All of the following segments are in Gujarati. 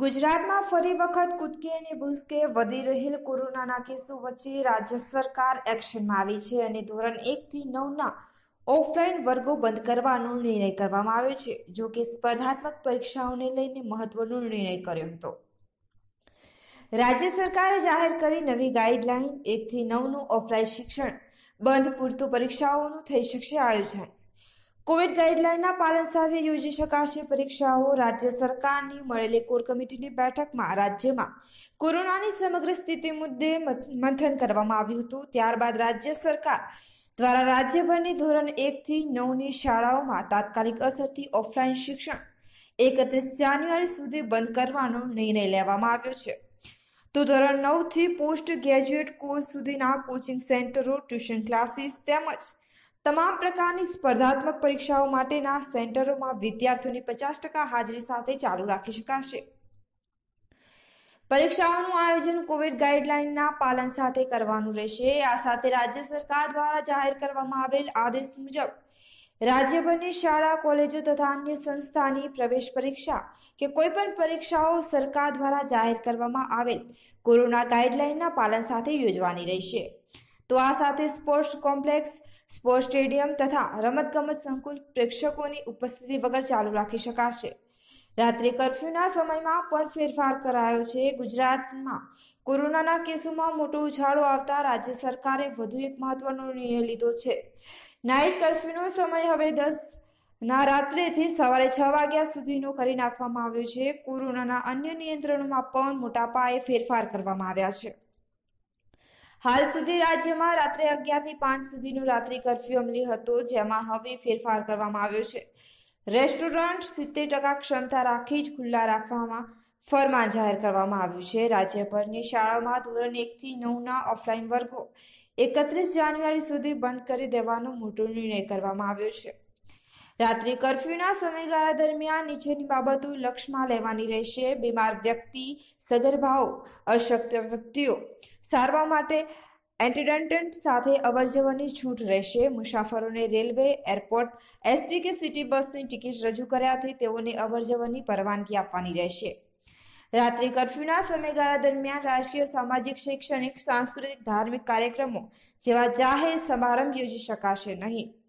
ગુજરાતમાં ફરી વખત કૂદકે અને ભૂસકે વધી રહેલ કોરોનાના કેસો વચ્ચે રાજ્ય સરકાર એક્શનમાં આવી છે અને ધોરણ એકથી નવના ઓફલાઈન વર્ગો બંધ કરવાનો નિર્ણય કરવામાં આવ્યો છે જો કે સ્પર્ધાત્મક પરીક્ષાઓને લઈને મહત્વનો નિર્ણય કર્યો હતો રાજ્ય સરકારે જાહેર કરી નવી ગાઈડલાઈન એકથી નવનું ઓફલાઈન શિક્ષણ બંધ પૂરતું પરીક્ષાઓનું થઈ શકશે આયોજન કોવિડ ગાઈડલાઇનના પાલન સાથે યોજી શકાશે પરીક્ષાઓ રાજ્ય સરકારની મળેલી કોર કમિટીની બેઠકમાં રાજ્યમાં કોરોનાની સમગ્ર સ્થિતિ મુદ્દે મંથન કરવામાં આવ્યું હતું ત્યારબાદ રાજ્ય સરકાર દ્વારા રાજ્યભરની ધોરણ એકથી નવની શાળાઓમાં તાત્કાલિક અસરથી ઓફલાઈન શિક્ષણ એકત્રીસ જાન્યુઆરી સુધી બંધ કરવાનો નિર્ણય લેવામાં આવ્યો છે તો ધોરણ નવથી પોસ્ટ ગ્રેજ્યુએટ કોર્સ સુધીના કોચિંગ સેન્ટરો ટ્યુશન ક્લાસીસ તેમજ તમામ પ્રકારની સ્પર્ધાત્મક પરીક્ષાઓ માટેના સેન્ટરોમાં વિદ્યાર્થીઓની પચાસ ટકા હાજરી સાથે ચાલુ રાખી શકાશે પરીક્ષાઓનું આયોજન કોવિડ ગાઈડલાઇનના પાલન સાથે કરવાનું રહેશે આ સાથે રાજ્ય સરકાર દ્વારા જાહેર કરવામાં આવેલ આદેશ મુજબ રાજ્યભરની શાળા કોલેજો તથા અન્ય સંસ્થાની પ્રવેશ પરીક્ષા કે કોઈપણ પરીક્ષાઓ સરકાર દ્વારા જાહેર કરવામાં આવેલ કોરોના ગાઈડલાઇનના પાલન સાથે યોજવાની રહેશે તો આ સાથે સ્પોર્ટ્સ કોમ્પ્લેક્સ સ્પોર્ટ્સ સ્ટેડિયમ તથા રમતગમત સંકુલ પ્રેક્ષકોની ઉપસ્થિતિ વગર ચાલુ રાખી શકાશે રાત્રે કર્ફ્યુના સમયમાં પણ ફેરફાર કરાયો છે ગુજરાતમાં કોરોનાના કેસોમાં મોટો ઉછાળો આવતા રાજ્ય સરકારે વધુ એક મહત્વનો નિર્ણય લીધો છે નાઇટ કર્ફ્યુનો સમય હવે દસ ના રાત્રેથી સવારે છ વાગ્યા સુધીનો કરી નાખવામાં આવ્યો છે કોરોનાના અન્ય નિયંત્રણોમાં પણ મોટા પાયે ફેરફાર કરવામાં આવ્યા છે હાલ સુધી રાજ્યમાં રાત્રે અગિયારથી પાંચ સુધીનું રાત્રિ કરફ્યુ અમલી હતો જેમાં હવે ફેરફાર કરવામાં આવ્યો છે રેસ્ટોરન્ટ સિત્તેર ટકા ક્ષમતા રાખી જ ખુલ્લા રાખવામાં ફરમાન જાહેર કરવામાં આવ્યું છે રાજ્યભરની શાળામાં ધોરણ એકથી નવના ઓફલાઈન વર્ગો એકત્રીસ જાન્યુઆરી સુધી બંધ કરી દેવાનો મોટો નિર્ણય કરવામાં આવ્યો છે રાત્રિ કરફ્યુના સમયગાળા દરમિયાન નીચેની બાબતો લક્ષમાં લેવાની રહેશે બીમાર વ્યક્તિ સગર્ભાઓ અશક્ત વ્યક્તિઓ સારવાર માટે એન્ટીડન્ટન્ટ સાથે અવરજવરની છૂટ રહેશે મુસાફરોને રેલવે એરપોર્ટ એસટી કે સિટી બસની ટિકિટ રજૂ કર્યાથી તેઓને અવરજવરની પરવાનગી આપવાની રહેશે રાત્રિ કરફ્યુના સમયગાળા દરમિયાન રાજકીય સામાજિક શૈક્ષણિક સાંસ્કૃતિક ધાર્મિક કાર્યક્રમો જેવા જાહેર સમારંભ યોજી શકાશે નહીં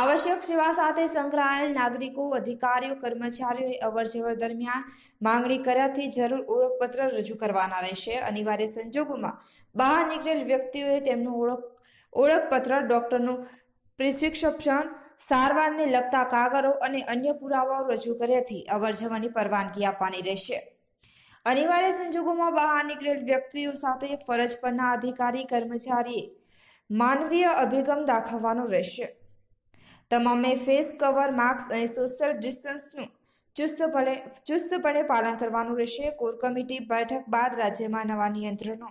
આવશ્યક સેવા સાથે સંકળાયેલ નાગરિકો અધિકારીઓ કર્મચારીઓએ અવરજવર દરમિયાન માંગણી કર્યાથી જરૂર ઓળખપત્ર રજૂ કરવાના રહેશે અનિવાર્ય સંજોગોમાં બહાર નીકળેલ વ્યક્તિઓએ તેમનું ઓળખ ઓળખપત્ર ડોક્ટરનું પ્રિસ્ક્રિપ્શન સારવારને લગતા કાગળો અને અન્ય પુરાવાઓ રજૂ કર્યાથી અવરજવરની પરવાનગી આપવાની રહેશે અનિવાર્ય સંજોગોમાં બહાર નીકળેલ વ્યક્તિઓ સાથે ફરજ પરના અધિકારી કર્મચારીએ માનવીય અભિગમ દાખવવાનો રહેશે તમામે ફેસ કવર માસ્ક અને સોશિયલ ડિસ્ટન્સનું ચુસ્તપણે ચુસ્તપણે પાલન કરવાનું રહેશે કોર કમિટી બેઠક બાદ રાજ્યમાં નવા નિયંત્રણો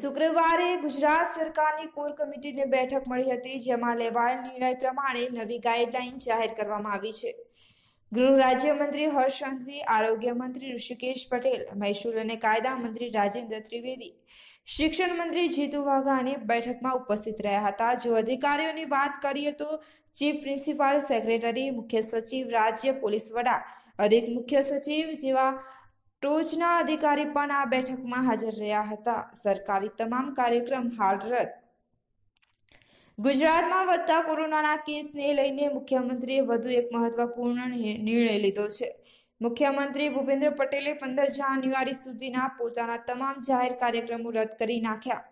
શુક્રવારે ગુજરાત સરકારની કોર કમિટીને બેઠક મળી હતી જેમાં લેવાયેલ નિર્ણય પ્રમાણે નવી ગાઈડલાઈન જાહેર કરવામાં આવી છે ગૃહ રાજ્યમંત્રી હર્ષ સંઘવી આરોગ્ય મંત્રી ઋષિકેશ પટેલ મહેસૂલ અને કાયદા મંત્રી રાજેન્દ્ર ત્રિવેદી શિક્ષણ મંત્રી જીતુ વાઘાણી બેઠકમાં ઉપસ્થિત રહ્યા હતા જો અધિકારીઓની વાત કરીએ તો ચીફ પ્રિન્સિપાલ સેક્રેટરી મુખ્ય સચિવ રાજ્ય પોલીસ વડા અધિક મુખ્ય સચિવ જેવા ટોચના અધિકારી પણ આ બેઠકમાં હાજર રહ્યા હતા સરકારી તમામ કાર્યક્રમ હાલ રદ ગુજરાતમાં વધતા કોરોનાના કેસને લઈને મુખ્યમંત્રીએ વધુ એક મહત્વપૂર્ણ નિર્ણય લીધો છે મુખ્યમંત્રી ભૂપેન્દ્ર પટેલે પંદર જાન્યુઆરી સુધીના પોતાના તમામ જાહેર કાર્યક્રમો રદ કરી નાખ્યા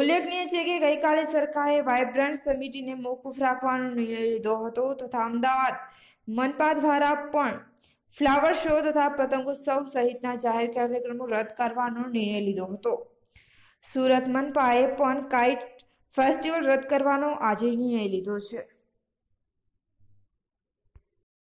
ઉલ્લેખનીય છે કે ગઈકાલે સરકારે વાઇબ્રન્ટ સમિતિને મોકૂફ રાખવાનો નિર્ણય લીધો હતો તથા અમદાવાદ મનપા દ્વારા પણ ફ્લાવર શો તથા પતંગોત્સવ સહિતના જાહેર કાર્યક્રમો રદ કરવાનો નિર્ણય લીધો હતો સુરત મનપાએ પણ કાઇટ ફેસ્ટિવલ રદ કરવાનો આજે નિર્ણય લીધો છે